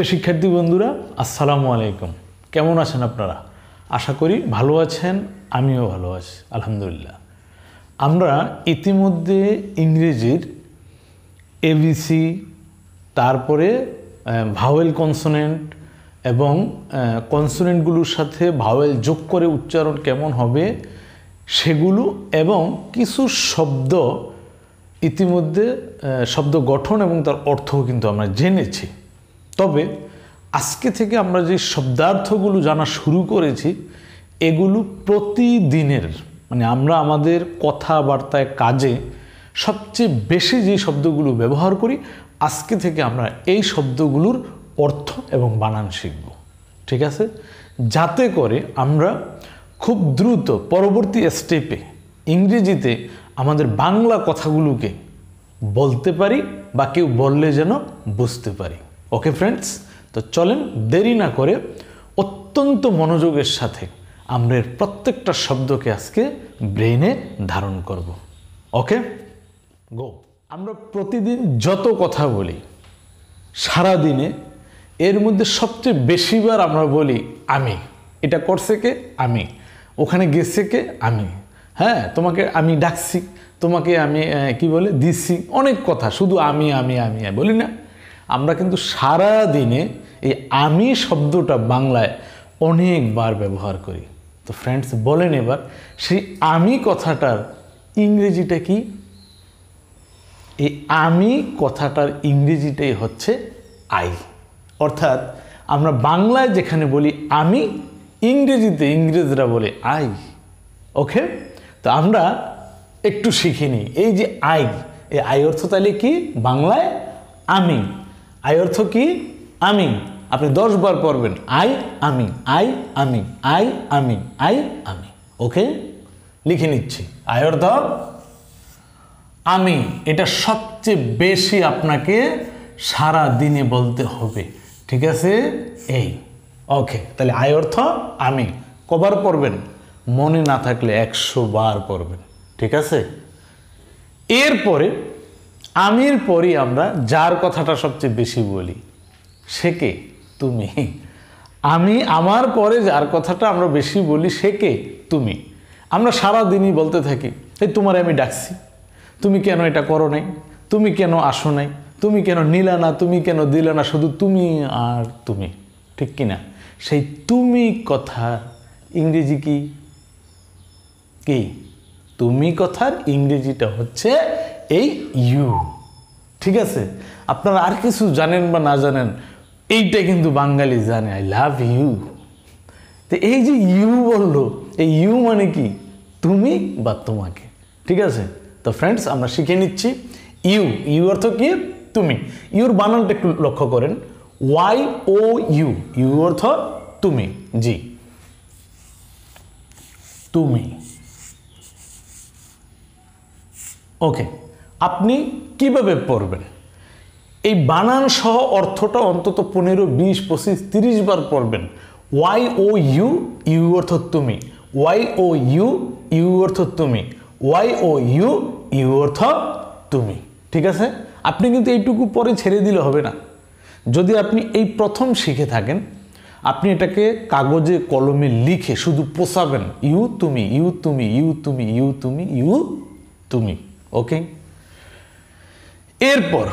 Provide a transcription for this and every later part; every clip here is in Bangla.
প্রিয় শিক্ষার্থী বন্ধুরা আসসালামু আলাইকুম কেমন আছেন আপনারা আশা করি ভালো আছেন আমিও ভালো আছি আলহামদুলিল্লাহ আমরা ইতিমধ্যে ইংরেজির এবিসি তারপরে ভাওয়েল কনসোনেন্ট এবং কনসোনেন্টগুলোর সাথে ভাওয়েল যোগ করে উচ্চারণ কেমন হবে সেগুলো এবং কিছু শব্দ ইতিমধ্যে শব্দ গঠন এবং তার অর্থও কিন্তু আমরা জেনেছি তবে আজকে থেকে আমরা যে শব্দার্থগুলো জানা শুরু করেছি এগুলো প্রতিদিনের মানে আমরা আমাদের কথাবার্তায় কাজে সবচেয়ে বেশি যে শব্দগুলো ব্যবহার করি আজকে থেকে আমরা এই শব্দগুলোর অর্থ এবং বানান শিখব ঠিক আছে যাতে করে আমরা খুব দ্রুত পরবর্তী স্টেপে ইংরেজিতে আমাদের বাংলা কথাগুলোকে বলতে পারি বা কেউ বললে যেন বুঝতে পারি ওকে ফ্রেন্ডস তো চলেন দেরি না করে অত্যন্ত মনোযোগের সাথে আমরা প্রত্যেকটা শব্দকে আজকে ব্রেনে ধারণ করব ওকে গো আমরা প্রতিদিন যত কথা বলি সারা দিনে এর মধ্যে সবচেয়ে বেশিবার আমরা বলি আমি এটা করছে কে আমি ওখানে গেছে কে আমি হ্যাঁ তোমাকে আমি ডাকছি তোমাকে আমি কি বলে দিছি অনেক কথা শুধু আমি আমি আমি বলি না আমরা কিন্তু সারা দিনে এই আমি শব্দটা বাংলায় অনেকবার ব্যবহার করি তো ফ্রেন্ডস বলেন এবার সেই আমি কথাটার ইংরেজিটা কি এই আমি কথাটার ইংরেজিটাই হচ্ছে আই অর্থাৎ আমরা বাংলায় যেখানে বলি আমি ইংরেজিতে ইংরেজরা বলে আই ওকে তো আমরা একটু শিখিনি এই যে আই এই আই অর্থ তাহলে কি বাংলায় আমি আই অর্থ কি আমি আপনি দশ বার পড়বেন আই আমি আই আমি আই আমি আই আমি ওকে লিখে নিচ্ছি আই অর্থ আমি এটা সবচেয়ে বেশি আপনাকে সারা দিনে বলতে হবে ঠিক আছে এই ওকে তাহলে আয় অর্থ আমি কবার পড়বেন মনে না থাকলে একশো বার পড়বেন ঠিক আছে এরপরে আমির পরই আমরা যার কথাটা সবচেয়ে বেশি বলি সে কে তুমি আমি আমার পরে যার কথাটা আমরা বেশি বলি সে কে তুমি আমরা সারা দিনই বলতে থাকি এই তোমার আমি ডাকছি তুমি কেন এটা করো নাই তুমি কেন আসো নাই তুমি কেন নিলা না তুমি কেন দিলে না শুধু তুমি আর তুমি ঠিক কি না সেই তুমি কথার ইংরেজি কি কি তুমি কথার ইংরেজিটা হচ্ছে এই ইউ ঠিক আছে আপনারা আর কিছু জানেন বা না জানেন এইটা কিন্তু বাঙালি জানে আই লাভ ইউ তো এই যে ইউ বললো এই ইউ মানে কি তুমি বা তোমাকে ঠিক আছে তো ফ্রেন্ডস আমরা শিখে নিচ্ছি ইউ ইউ অর্থ কি তুমি ইউর বানানটা একটু লক্ষ্য করেন ওয়াই ও ইউ ইউ অর্থ তুমি জি তুমি ওকে আপনি কিভাবে পড়বেন এই বানান সহ অর্থটা অন্তত পনেরো বিশ পঁচিশ তিরিশ বার পড়বেন ওয়াই ও ইউ ইউ অর্থ তুমি ওয়াই ও ইউ ইউ অর্থ তুমি ওয়াই ও ইউ ইউ অর্থ তুমি ঠিক আছে আপনি কিন্তু এইটুকু পরে ছেড়ে দিলে হবে না যদি আপনি এই প্রথম শিখে থাকেন আপনি এটাকে কাগজে কলমে লিখে শুধু পোষাবেন ইউ তুমি ইউ তুমি ইউ তুমি ইউ তুমি ইউ তুমি ওকে এরপর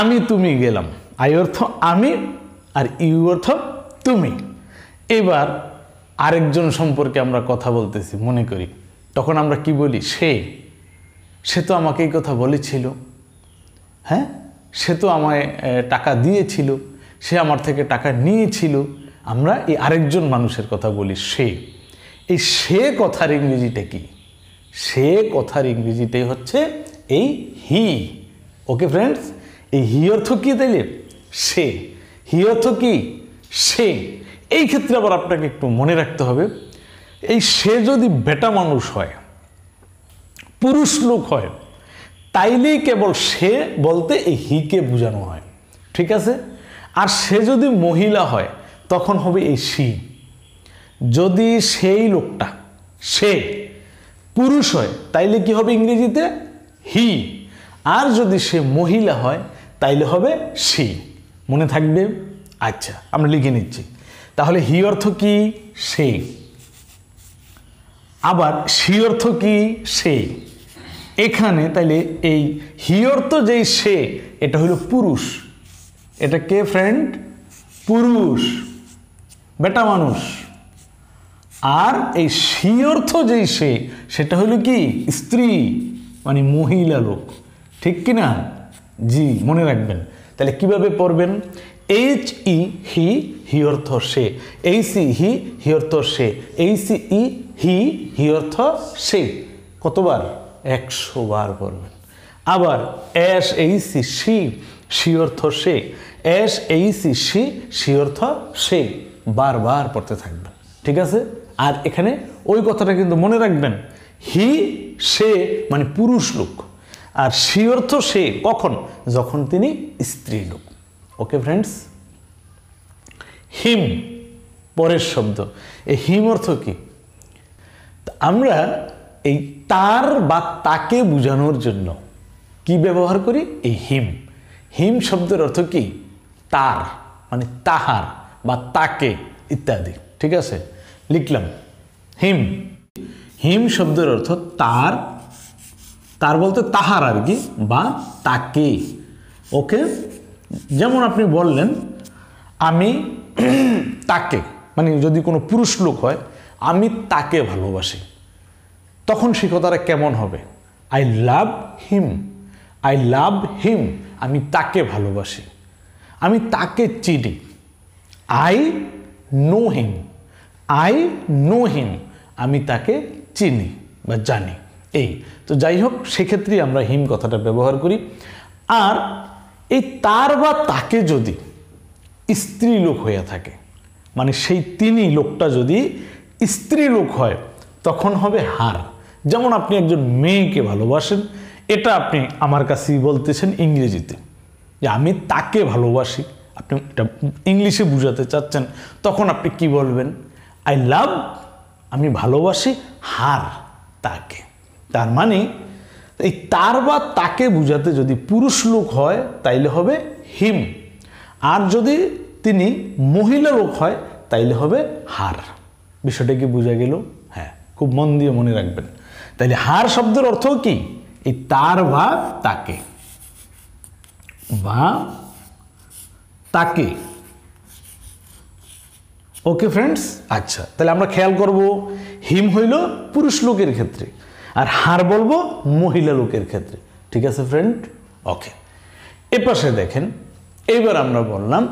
আমি তুমি গেলাম আই অর্থ আমি আর ইউ অর্থ তুমি এবার আরেকজন সম্পর্কে আমরা কথা বলতেছি মনে করি তখন আমরা কি বলি সে সে তো আমাকে এই কথা বলেছিল হ্যাঁ সে তো আমায় টাকা দিয়েছিল সে আমার থেকে টাকা নিয়েছিল আমরা এই আরেকজন মানুষের কথা বলি সে এই সে কথার ইংরেজিটা কি সে কথার ইংরেজিটাই হচ্ছে এই হি ওকে ফ্রেন্ডস এই হি অর্থ কী তাইলে সে হি অর্থ কি সে এই ক্ষেত্রে আবার আপনাকে একটু মনে রাখতে হবে এই সে যদি বেটা মানুষ হয় পুরুষ লোক হয় তাইলেই কেবল সে বলতে এই হিকে বোঝানো হয় ঠিক আছে আর সে যদি মহিলা হয় তখন হবে এই সি যদি সেই লোকটা সে পুরুষ হয় তাইলে কি হবে ইংরেজিতে হি আর যদি সে মহিলা হয় তাইলে হবে সি মনে থাকবে আচ্ছা আমরা লিখে নিচ্ছি তাহলে হি অর্থ কি সে আবার সি অর্থ কি সে এখানে তাইলে এই হি অর্থ যেই সে এটা হলো পুরুষ এটা কে ফ্রেন্ড পুরুষ বেটা মানুষ আর এই সি অর্থ যেই সে সেটা হলো কি স্ত্রী মানে মহিলা লোক ঠিক কি না জি মনে রাখবেন তাহলে কিভাবে পড়বেন এইচ ই হি হি অর্থ সে এই সি হি হি অর্থ সে এই সি ই হি হি অর্থ সে কতবার একশো বার পড়বেন আবার এস এই সি সি সি অর্থ সে এস এই সি সি সি অর্থ সে বারবার পড়তে থাকবেন ঠিক আছে আর এখানে ওই কথাটা কিন্তু মনে রাখবেন হি সে মানে পুরুষ লোক আর শিওর অর্থ সে কখন যখন তিনি স্ত্রী লোক ওকে ফ্রেন্ডস হিম পরের শব্দ এই হিম অর্থ কি আমরা এই তার বা তাকে বোঝানোর জন্য কি ব্যবহার করি এই হিম হিম শব্দের অর্থ কি তার মানে তাহার বা তাকে ইত্যাদি ঠিক আছে লিখলাম হিম হিম শব্দের অর্থ তার তার বলতে তাহার আর কি বা তাকে ওকে যেমন আপনি বললেন আমি তাকে মানে যদি কোনো পুরুষ লোক হয় আমি তাকে ভালোবাসি তখন সে কথাটা কেমন হবে I love him I love হিম আমি তাকে ভালোবাসি আমি তাকে চিনি I know him I know him আমি তাকে চিনি বা জানি এই তো যাই হোক সেক্ষেত্রে আমরা হিম কথাটা ব্যবহার করি আর এই তার বা তাকে যদি স্ত্রী লোক হয়ে থাকে মানে সেই তিনি লোকটা যদি স্ত্রী লোক হয় তখন হবে হার যেমন আপনি একজন মেয়েকে ভালোবাসেন এটা আপনি আমার কাছেই বলতেছেন ইংরেজিতে যে আমি তাকে ভালোবাসি আপনি এটা ইংলিশে বুঝাতে চাচ্ছেন তখন আপনি কি বলবেন আই লাভ আমি ভালোবাসি হার তাকে তার মানে এই তার বা তাকে বুঝাতে যদি পুরুষ লোক হয় তাইলে হবে হিম আর যদি তিনি মহিলা লোক হয় তাইলে হবে হার বিষয়টা কি বোঝা গেল হ্যাঁ খুব মন দিয়ে মনে রাখবেন তাইলে হার শব্দের অর্থ কি এই তার বা তাকে বা তাকে ওকে ফ্রেন্ডস আচ্ছা তাহলে আমরা খেয়াল করব হিম হইল পুরুষ লোকের ক্ষেত্রে আর হার বলবো মহিলা লোকের ক্ষেত্রে ঠিক আছে ফ্রেন্ড ওকে এপাশে দেখেন এবার আমরা বললাম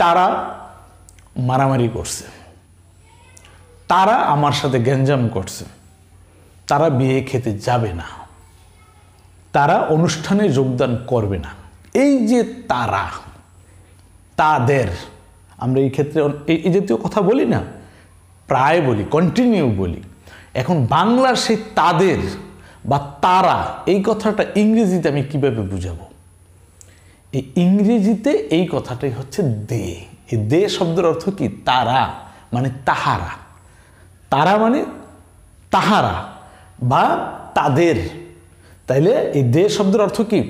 তারা মারামারি করছে তারা আমার সাথে গ্যাঞ্জাম করছে তারা বিয়ে খেতে যাবে না তারা অনুষ্ঠানে যোগদান করবে না এই যে তারা তাদের আমরা এই ক্ষেত্রে এই জাতীয় কথা বলি না প্রায় বলি কন্টিনিউ বলি এখন বাংলার সেই তাদের বা তারা এই কথাটা ইংরেজিতে আমি কিভাবে বুঝাবো এই ইংরেজিতে এই কথাটাই হচ্ছে দে এই দে শব্দের অর্থ কি তারা মানে তাহারা তারা মানে তাহারা বা তাদের তাইলে এই দে শব্দের অর্থ কি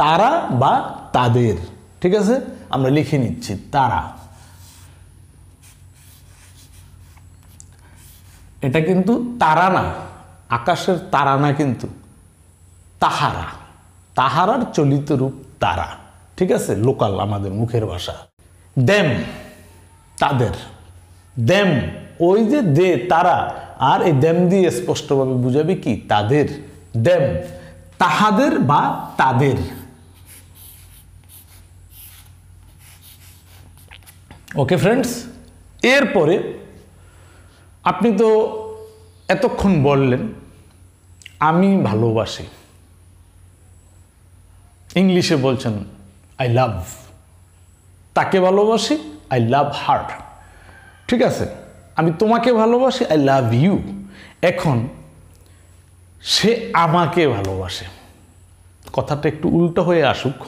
তারা বা তাদের ঠিক আছে আমরা লিখে নিচ্ছি তারা এটা কিন্তু তারা না আকাশের তারা না কিন্তু তাহারা তাহারার চলিত রূপ তারা ঠিক আছে লোকাল আমাদের মুখের ভাষা দেম তাদের দেম ওই যে দে তারা আর এই দেম দিয়ে স্পষ্টভাবে বুঝাবে কি তাদের দেম তাহাদের বা তাদের ওকে ফ্রেন্ডস এরপরে আপনি তো এতক্ষণ বললেন আমি ভালোবাসি ইংলিশে বলছেন আই লাভ তাকে ভালোবাসি আই লাভ হার্ট ঠিক আছে আমি তোমাকে ভালোবাসি আই লাভ ইউ এখন সে আমাকে ভালোবাসে কথাটা একটু উল্টো হয়ে আসুক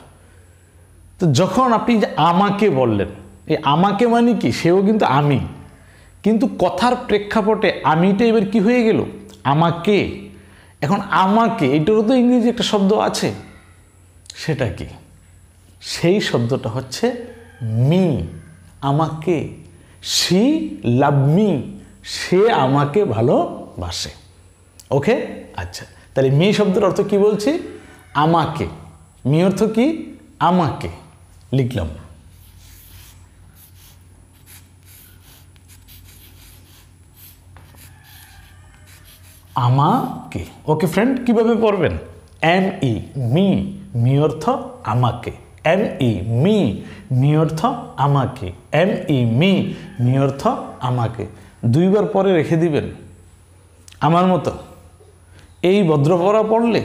তো যখন আপনি যে আমাকে বললেন এই আমাকে মানে কি সেও কিন্তু আমি কিন্তু কথার প্রেক্ষাপটে আমিটা এবার কি হয়ে গেল আমাকে এখন আমাকে এটারও তো ইংরেজি একটা শব্দ আছে সেটা কি সেই শব্দটা হচ্ছে মি আমাকে সি লাভ মি সে আমাকে ভালোবাসে ওকে আচ্ছা তাহলে মি শব্দের অর্থ কি বলছি আমাকে মি অর্থ কি আমাকে লিখলাম আমাকে ওকে ফ্রেন্ড কিভাবে পড়বেন এম ই মি মি অর্থ আমাকে এম ই মি মি অর্থ আমাকে এম ই মি মি অর্থ আমাকে দুইবার পরে রেখে দিবেন আমার মতো এই ভদ্রপরা পড়লে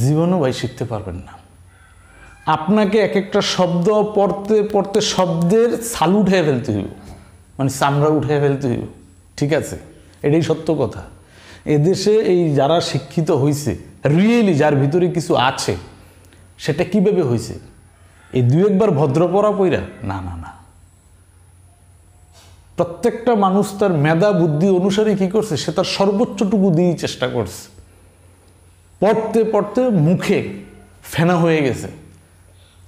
জীবনও ভাই শিখতে পারবেন না আপনাকে এক একটা শব্দ পড়তে পড়তে শব্দের সাল উঠে ফেলতে হইব মানে চামড়া উঠে ফেলতে হইব ঠিক আছে এটাই সত্য কথা এদেশে এই যারা শিক্ষিত হয়েছে রিয়েলি যার ভিতরে কিছু আছে সেটা কিভাবে হয়েছে এই দু একবার ভদ্রপরা পইরা না না না প্রত্যেকটা মানুষ তার মেধা বুদ্ধি অনুসারে কি করছে সে তার সর্বোচ্চটুকু দিয়েই চেষ্টা করছে পড়তে পড়তে মুখে ফেনা হয়ে গেছে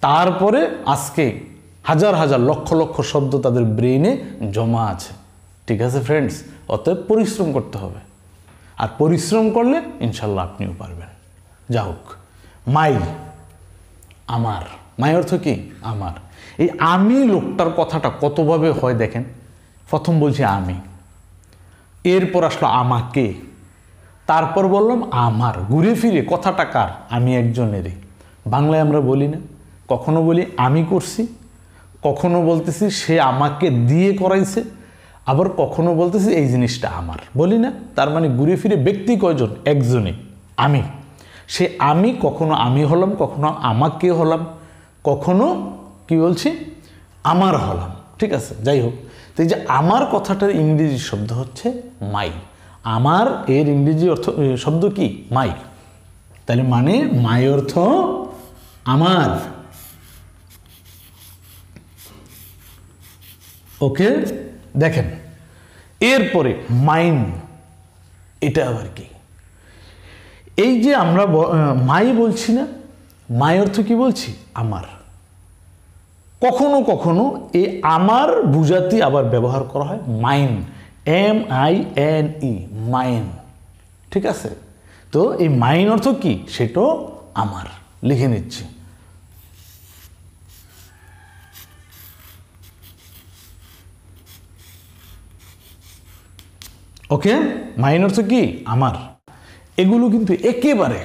তারপরে আজকে হাজার হাজার লক্ষ লক্ষ শব্দ তাদের ব্রেইনে জমা আছে ঠিক আছে ফ্রেন্ডস অতএব পরিশ্রম করতে হবে আর পরিশ্রম করলে ইনশাল্লাহ আপনিও পারবেন যা হোক মাই আমার মাই অর্থ কি আমার এই আমি লোকটার কথাটা কতভাবে হয় দেখেন প্রথম বলছি আমি এরপর আসলো আমাকে তারপর বললাম আমার ঘুরে ফিরে কথাটা কার আমি একজনেরই বাংলায় আমরা বলি না কখনো বলি আমি করছি কখনো বলতেছি সে আমাকে দিয়ে করাইছে আবার কখনো বলতেছি এই জিনিসটা আমার বলি না তার মানে ঘুরে ফিরে ব্যক্তি কয়জন একজনে আমি সে আমি কখনো আমি হলাম কখনো আমাকে হলাম কখনো কি বলছি আমার হলাম ঠিক আছে যাই হোক তো এই যে আমার কথাটার ইংরেজি শব্দ হচ্ছে মাই আমার এর ইংরেজি অর্থ শব্দ কি মাই তাহলে মানে মাই অর্থ আমার ওকে দেখেন এরপরে মাইন এটা আবার কি এই যে আমরা মাই বলছি না মাই অর্থ কি বলছি আমার কখনো কখনো এই আমার বুঝাতে আবার ব্যবহার করা হয় mine M I N E mine ঠিক আছে তো এই মাইন অর্থ কি সেটাও আমার লিখে নিচ্ছি ওকে মাইন হচ্ছে কি আমার এগুলো কিন্তু একেবারে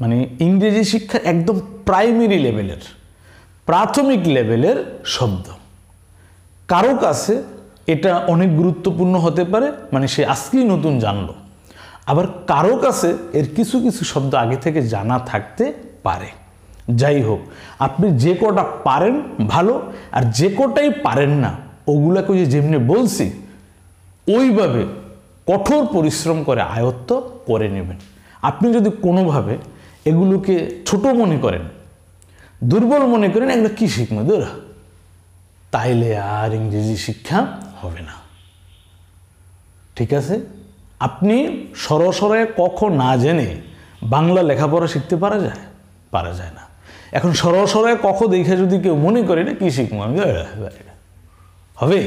মানে ইংরেজি শিক্ষা একদম প্রাইমারি লেভেলের প্রাথমিক লেভেলের শব্দ কারো কাছে এটা অনেক গুরুত্বপূর্ণ হতে পারে মানে সে আজকেই নতুন জানলো আবার কারো কাছে এর কিছু কিছু শব্দ আগে থেকে জানা থাকতে পারে যাই হোক আপনি যে কটা পারেন ভালো আর যে কটাই পারেন না ওগুলাকে যেমনি বলছি ওইভাবে কঠোর পরিশ্রম করে আয়ত্ত করে নেবেন আপনি যদি কোনোভাবে এগুলোকে ছোট মনে করেন দুর্বল মনে করেন এগুলো কী শিখবে দূর তাইলে আর ইংরেজি শিক্ষা হবে না ঠিক আছে আপনি সরসরে কখ না জেনে বাংলা লেখাপড়া শিখতে পারা যায় পারা যায় না এখন সরসরে কখ দেখে যদি কেউ মনে করে না কী শিখবো আমি হবে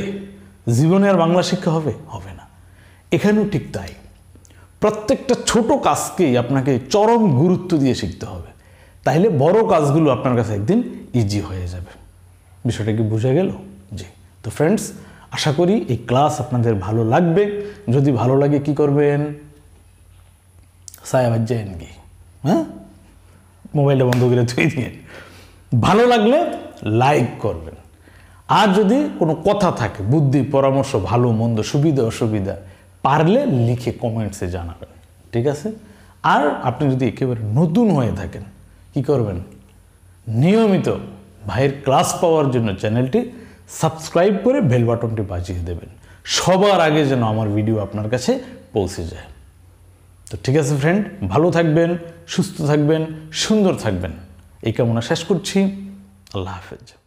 জীবনে আর বাংলা শিক্ষা হবে হবে না এখানেও ঠিক তাই প্রত্যেকটা ছোট কাজকেই আপনাকে চরম গুরুত্ব দিয়ে শিখতে হবে তাহলে বড় কাজগুলো আপনার কাছে একদিন ইজি হয়ে যাবে বিষয়টা কি বোঝা গেল জি তো ফ্রেন্ডস আশা করি এই ক্লাস আপনাদের ভালো লাগবে যদি ভালো লাগে কি করবেন সাহেব যাইন কি হ্যাঁ মোবাইলটা বন্ধ করে ধুয়ে দিয়ে ভালো লাগলে লাইক করবেন আর যদি কোনো কথা থাকে বুদ্ধি পরামর্শ ভালো মন্দ সুবিধা অসুবিধা পারলে লিখে কমেন্টসে জানাবেন ঠিক আছে আর আপনি যদি একেবারে নতুন হয়ে থাকেন কি করবেন নিয়মিত ভাইয়ের ক্লাস পাওয়ার জন্য চ্যানেলটি সাবস্ক্রাইব করে বেল বাটনটি বাজিয়ে দেবেন সবার আগে যেন আমার ভিডিও আপনার কাছে পৌঁছে যায় তো ঠিক আছে ফ্রেন্ড ভালো থাকবেন সুস্থ থাকবেন সুন্দর থাকবেন এই কামনা শেষ করছি আল্লাহ হাফেজ